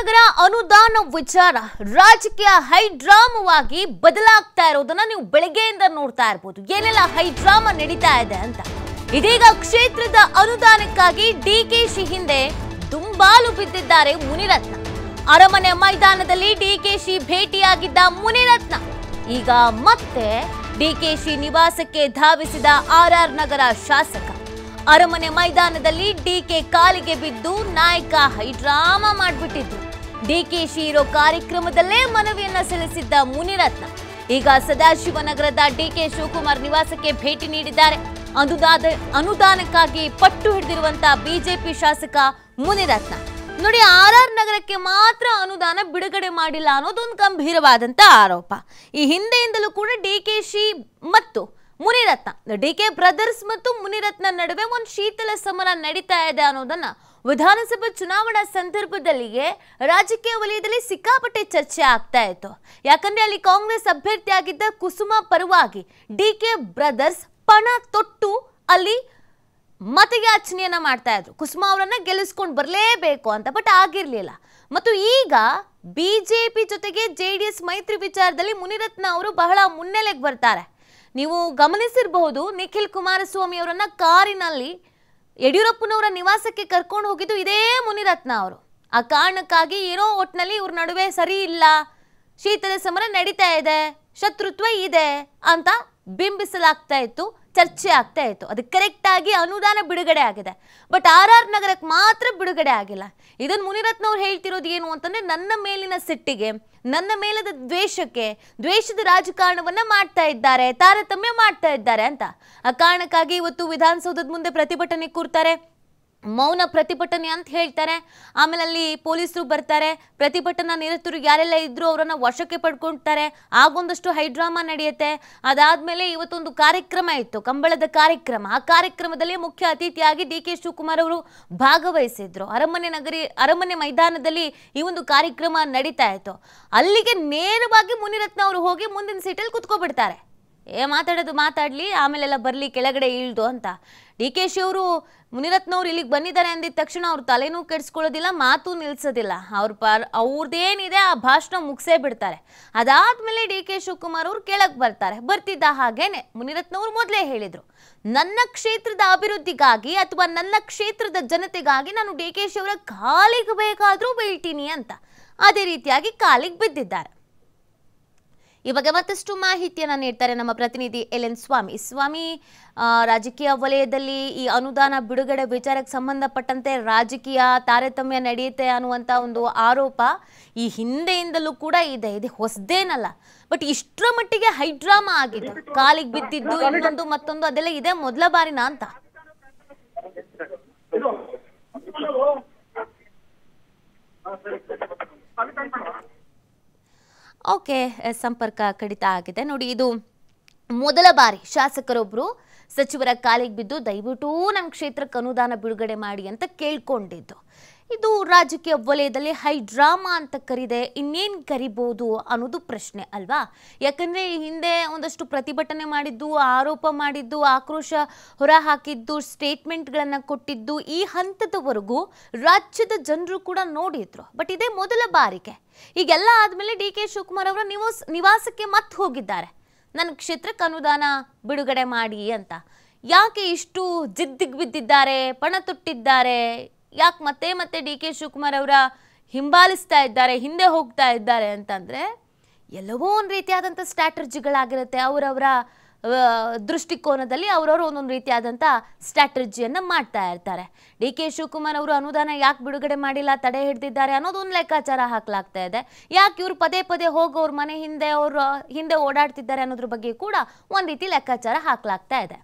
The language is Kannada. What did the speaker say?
ನಗರ ಅನುದಾನ ವಿಚಾರ ರಾಜಕೀಯ ಹೈಡ್ರಾಮವಾಗಿ ಬದಲಾಗ್ತಾ ಇರೋದನ್ನ ನೀವು ಬೆಳಗ್ಗೆಯಿಂದ ನೋಡ್ತಾ ಇರ್ಬೋದು ಏನೆಲ್ಲ ಹೈಡ್ರಾಮ ನಡೀತಾ ಇದೆ ಅಂತ ಇದೀಗ ಕ್ಷೇತ್ರದ ಅನುದಾನಕ್ಕಾಗಿ ಡಿಕೆಶಿ ಹಿಂದೆ ದುಂಬಾಲು ಬಿದ್ದಿದ್ದಾರೆ ಮುನಿರತ್ನ ಅರಮನೆ ಮೈದಾನದಲ್ಲಿ ಡಿಕೆಶಿ ಭೇಟಿಯಾಗಿದ್ದ ಮುನಿರತ್ನ ಈಗ ಮತ್ತೆ ಡಿಕೆಶಿ ನಿವಾಸಕ್ಕೆ ಧಾವಿಸಿದ ಆರ್ ಆರ್ ನಗರ ಶಾಸಕ ಅರಮನೆ ಮೈದಾನದಲ್ಲಿ ಡಿಕೆ ಕಾಲಿಗೆ ಬಿದ್ದು ನಾಯಕ ಹೈಡ್ರಾಮಾ ಮಾಡಿಬಿಟ್ಟಿದ್ರು ಡಿಕೆಶಿ ಇರೋ ಕಾರ್ಯಕ್ರಮದಲ್ಲೇ ಮನವಿಯನ್ನ ಸಲ್ಲಿಸಿದ್ದ ಮುನಿರತ್ನ ಈಗ ಸದಾಶಿವನಗರದ ಡಿಕೆ ಶಿವಕುಮಾರ್ ನಿವಾಸಕ್ಕೆ ಭೇಟಿ ನೀಡಿದ್ದಾರೆ ಅನುದಾನ ಅನುದಾನಕ್ಕಾಗಿ ಪಟ್ಟು ಹಿಡಿದಿರುವಂತಹ ಬಿಜೆಪಿ ಶಾಸಕ ಮುನಿರತ್ನ ನೋಡಿ ಆರ್ ಆರ್ ನಗರಕ್ಕೆ ಮಾತ್ರ ಅನುದಾನ ಬಿಡುಗಡೆ ಮಾಡಿಲ್ಲ ಅನ್ನೋದೊಂದು ಗಂಭೀರವಾದಂತ ಆರೋಪ ಈ ಹಿಂದೆಯಿಂದಲೂ ಕೂಡ ಡಿಕೆಶಿ ಮತ್ತು ಮುನಿರತ್ನ ಡಿ ಕೆ ಬ್ರದರ್ಸ್ ಮತ್ತು ಮುನಿರತ್ನ ನಡುವೆ ಒಂದು ಶೀತಲ ಸಮರ ನಡೀತಾ ಇದೆ ಅನ್ನೋದನ್ನ ವಿಧಾನಸಭೆ ಚುನಾವಣಾ ಸಂದರ್ಭದಲ್ಲಿಯೇ ರಾಜಕೀಯ ವಲಯದಲ್ಲಿ ಸಿಕ್ಕಾಪಟ್ಟೆ ಚರ್ಚೆ ಆಗ್ತಾ ಇತ್ತು ಯಾಕಂದ್ರೆ ಅಲ್ಲಿ ಕಾಂಗ್ರೆಸ್ ಅಭ್ಯರ್ಥಿಯಾಗಿದ್ದ ಕುಸುಮ ಪರವಾಗಿ ಡಿ ಕೆ ಬ್ರದರ್ಸ್ ಪಣ ತೊಟ್ಟು ಅಲ್ಲಿ ಮತಯಾಚನೆಯನ್ನ ಮಾಡ್ತಾ ಇದ್ರು ಕುಸುಮ ಅವರನ್ನ ಗೆಲ್ಲಿಸ್ಕೊಂಡು ಬರಲೇಬೇಕು ಅಂತ ಬಟ್ ಆಗಿರ್ಲಿಲ್ಲ ಮತ್ತು ಈಗ ಬಿಜೆಪಿ ಜೊತೆಗೆ ಜೆಡಿಎಸ್ ಮೈತ್ರಿ ವಿಚಾರದಲ್ಲಿ ಮುನಿರತ್ನ ಅವರು ಬಹಳ ಮುನ್ನೆಲೆಗೆ ಬರ್ತಾರೆ ನೀವು ಗಮನಿಸಿರಬಹುದು ನಿಖಿಲ್ ಕುಮಾರಸ್ವಾಮಿ ಅವರನ್ನ ಕಾರಿನಲ್ಲಿ ಯಡಿಯೂರಪ್ಪನವರ ನಿವಾಸಕ್ಕೆ ಕರ್ಕೊಂಡು ಹೋಗಿದ್ದು ಇದೇ ಮುನಿರತ್ನ ಅವರು ಆ ಕಾರಣಕ್ಕಾಗಿ ಏನೋ ಒಟ್ಟಿನಲ್ಲಿ ಇವ್ರ ನಡುವೆ ಸರಿ ಇಲ್ಲ ಶೀತಲ ಸಮರ ನಡೀತಾ ಇದೆ ಶತ್ರುತ್ವ ಇದೆ ಅಂತ ಬಿಂಬಿಸಲಾಗ್ತಾ ಇತ್ತು ಚರ್ಚೆ ಆಗ್ತಾ ಇತ್ತು ಅದು ಕರೆಕ್ಟಾಗಿ ಅನುದಾನ ಬಿಡುಗಡೆ ಆಗಿದೆ ಬಟ್ ಆರ್ ಆರ್ ನಗರಕ್ಕೆ ಮಾತ್ರ ಬಿಡುಗಡೆ ಆಗಿಲ್ಲ ಇದನ್ನು ಮುನಿರತ್ನ ಅವ್ರು ಹೇಳ್ತಿರೋದು ಏನು ಅಂತಂದ್ರೆ ನನ್ನ ಮೇಲಿನ ಸಿಟ್ಟಿಗೆ ನನ್ನ ಮೇಲದ ದ್ವೇಷಕ್ಕೆ ದ್ವೇಷದ ರಾಜಕಾರಣವನ್ನ ಮಾಡ್ತಾ ಇದ್ದಾರೆ ತಾರತಮ್ಯ ಮಾಡ್ತಾ ಇದ್ದಾರೆ ಅಂತ ಆ ಕಾರಣಕ್ಕಾಗಿ ಇವತ್ತು ವಿಧಾನಸೌಧದ ಮುಂದೆ ಪ್ರತಿಭಟನೆ ಕೂರ್ತಾರೆ ಮೌನ ಪ್ರತಿಭಟನೆ ಅಂತ ಹೇಳ್ತಾರೆ ಆಮೇಲೆ ಅಲ್ಲಿ ಪೊಲೀಸರು ಬರ್ತಾರೆ ಪ್ರತಿಭಟನಾ ನಿರತರು ಯಾರೆಲ್ಲ ಇದ್ರು ಅವರನ್ನು ವಶಕ್ಕೆ ಪಡ್ಕೊಳ್ತಾರೆ ಆಗೊಂದಷ್ಟು ಹೈಡ್ರಾಮಾ ನಡೆಯುತ್ತೆ ಅದಾದ್ಮೇಲೆ ಇವತ್ತೊಂದು ಕಾರ್ಯಕ್ರಮ ಇತ್ತು ಕಂಬಳದ ಕಾರ್ಯಕ್ರಮ ಆ ಕಾರ್ಯಕ್ರಮದಲ್ಲಿ ಮುಖ್ಯ ಅತಿಥಿಯಾಗಿ ಡಿ ಕೆ ಶಿವಕುಮಾರ್ ಅವರು ಭಾಗವಹಿಸಿದ್ರು ಅರಮನೆ ನಗರಿ ಅರಮನೆ ಮೈದಾನದಲ್ಲಿ ಈ ಒಂದು ಕಾರ್ಯಕ್ರಮ ನಡೀತಾ ಇತ್ತು ಅಲ್ಲಿಗೆ ನೇರವಾಗಿ ಮುನಿರತ್ನ ಅವರು ಹೋಗಿ ಮುಂದಿನ ಸೀಟಲ್ಲಿ ಕುತ್ಕೊಬಿಡ್ತಾರೆ ಏ ಮಾತಾಡೋದು ಮಾತಾಡಲಿ ಆಮೇಲೆಲ್ಲ ಬರಲಿ ಕೆಳಗಡೆ ಇಳ್ದು ಅಂತ ಡಿ ಕೆ ಶಿವರು ಮುನಿರತ್ನವ್ರು ಇಲ್ಲಿಗೆ ಬಂದಿದ್ದಾರೆ ಅಂದಿದ ತಕ್ಷಣ ಅವ್ರು ತಲೆನೂ ಕೆಡಿಸ್ಕೊಳ್ಳೋದಿಲ್ಲ ಮಾತು ನಿಲ್ಸೋದಿಲ್ಲ ಅವ್ರ ಪರ್ ಅವ್ರದ್ದೇನಿದೆ ಆ ಭಾಷಣ ಮುಗಿಸೇ ಬಿಡ್ತಾರೆ ಅದಾದಮೇಲೆ ಡಿ ಕೆ ಶಿವಕುಮಾರ್ ಅವರು ಕೆಳಗೆ ಬರ್ತಾರೆ ಬರ್ತಿದ್ದ ಹಾಗೇನೆ ಮುನಿರತ್ನವ್ರು ಮೊದಲೇ ಹೇಳಿದರು ನನ್ನ ಕ್ಷೇತ್ರದ ಅಭಿವೃದ್ಧಿಗಾಗಿ ಅಥವಾ ನನ್ನ ಕ್ಷೇತ್ರದ ಜನತೆಗಾಗಿ ನಾನು ಡಿ ಕೆ ಅವರ ಕಾಲಿಗೆ ಬೇಕಾದರೂ ಬೀಳ್ತೀನಿ ಅಂತ ಅದೇ ರೀತಿಯಾಗಿ ಕಾಲಿಗೆ ಬಿದ್ದಿದ್ದಾರೆ ಈ ಬಗ್ಗೆ ಮತ್ತಷ್ಟು ಮಾಹಿತಿಯನ್ನ ನೀಡ್ತಾರೆ ನಮ್ಮ ಪ್ರತಿನಿಧಿ ಎಲ್ ಎನ್ ಸ್ವಾಮಿ ಸ್ವಾಮಿ ರಾಜಕೀಯ ವಲಯದಲ್ಲಿ ಈ ಅನುದಾನ ಬಿಡುಗಡೆ ವಿಚಾರಕ್ಕೆ ಸಂಬಂಧಪಟ್ಟಂತೆ ರಾಜಕೀಯ ತಾರತಮ್ಯ ನಡೆಯುತ್ತೆ ಅನ್ನುವಂತ ಒಂದು ಆರೋಪ ಈ ಹಿಂದೆಯಿಂದಲೂ ಕೂಡ ಇದೆ ಇದು ಹೊಸದೇನಲ್ಲ ಬಟ್ ಇಷ್ಟರ ಮಟ್ಟಿಗೆ ಹೈಡ್ರಾಮಾ ಆಗಿದೆ ಕಾಲಿಗೆ ಬಿದ್ದಿದ್ದು ಇನ್ನೊಂದು ಮತ್ತೊಂದು ಅದೆಲ್ಲ ಇದೆ ಮೊದಲ ಬಾರಿನ ಅಂತ ಓಕೆ ಸಂಪರ್ಕ ಕಡಿತ ಆಗಿದೆ ನೋಡಿ ಇದು ಮೊದಲ ಬಾರಿ ಶಾಸಕರೊಬ್ಬರು ಸಚಿವರ ಕಾಲಿಗೆ ಬಿದ್ದು ದಯವಿಟ್ಟು ನಮ್ಮ ಕ್ಷೇತ್ರಕ್ಕೆ ಅನುದಾನ ಬಿಡುಗಡೆ ಮಾಡಿ ಅಂತ ಕೇಳ್ಕೊಂಡಿದ್ದು ಇದು ರಾಜಕೀಯ ವಲಯದಲ್ಲಿ ಹೈ ಡ್ರಾಮಾ ಅಂತ ಕರೀದೆ ಇನ್ನೇನು ಕರಿಬೋದು ಅನ್ನೋದು ಪ್ರಶ್ನೆ ಅಲ್ವಾ ಯಾಕಂದರೆ ಹಿಂದೆ ಒಂದಷ್ಟು ಪ್ರತಿಭಟನೆ ಮಾಡಿದ್ದು ಆರೋಪ ಮಾಡಿದ್ದು ಆಕ್ರೋಶ ಹೊರ ಹಾಕಿದ್ದು ಸ್ಟೇಟ್ಮೆಂಟ್ಗಳನ್ನು ಕೊಟ್ಟಿದ್ದು ಈ ಹಂತದವರೆಗೂ ರಾಜ್ಯದ ಜನರು ಕೂಡ ನೋಡಿದ್ರು ಬಟ್ ಇದೇ ಮೊದಲ ಬಾರಿಗೆ ಈಗೆಲ್ಲ ಆದಮೇಲೆ ಡಿ ಕೆ ಶಿವಕುಮಾರ್ ಅವರ ನಿವಾಸ ನಿವಾಸಕ್ಕೆ ಮತ್ತೆ ಹೋಗಿದ್ದಾರೆ ನನ್ನ ಕ್ಷೇತ್ರಕ್ಕೆ ಅನುದಾನ ಬಿಡುಗಡೆ ಮಾಡಿ ಅಂತ ಯಾಕೆ ಇಷ್ಟು ಜಿದ್ದಿಗೆ ಬಿದ್ದಿದ್ದಾರೆ ಪಣ ತೊಟ್ಟಿದ್ದಾರೆ ಯಾಕೆ ಮತ್ತೆ ಮತ್ತೆ ಡಿ ಕೆ ಶಿವಕುಮಾರ್ ಅವರ ಹಿಂಬಾಲಿಸ್ತಾ ಇದ್ದಾರೆ ಹಿಂದೆ ಹೋಗ್ತಾ ಇದ್ದಾರೆ ಅಂತಂದರೆ ಎಲ್ಲವೋ ಒಂದು ರೀತಿಯಾದಂಥ ಸ್ಟ್ರಾಟಜಿಗಳಾಗಿರುತ್ತೆ ಅವರವರ ದೃಷ್ಟಿಕೋನದಲ್ಲಿ ಅವರವರು ಒಂದೊಂದು ರೀತಿಯಾದಂಥ ಸ್ಟ್ರಾಟಜಿಯನ್ನು ಮಾಡ್ತಾ ಇರ್ತಾರೆ ಡಿ ಕೆ ಶಿವಕುಮಾರ್ ಅವರು ಅನುದಾನ ಯಾಕೆ ಬಿಡುಗಡೆ ಮಾಡಿಲ್ಲ ತಡೆ ಹಿಡಿದಿದ್ದಾರೆ ಅನ್ನೋದೊಂದು ಲೆಕ್ಕಾಚಾರ ಹಾಕಲಾಗ್ತಾ ಇದೆ ಯಾಕೆ ಇವರು ಪದೇ ಪದೇ ಹೋಗಿ ಅವ್ರ ಮನೆ ಹಿಂದೆ ಅವರು ಹಿಂದೆ ಓಡಾಡ್ತಿದ್ದಾರೆ ಅನ್ನೋದ್ರ ಬಗ್ಗೆ ಕೂಡ ಒಂದು ರೀತಿ ಲೆಕ್ಕಾಚಾರ ಹಾಕಲಾಗ್ತಾ ಇದೆ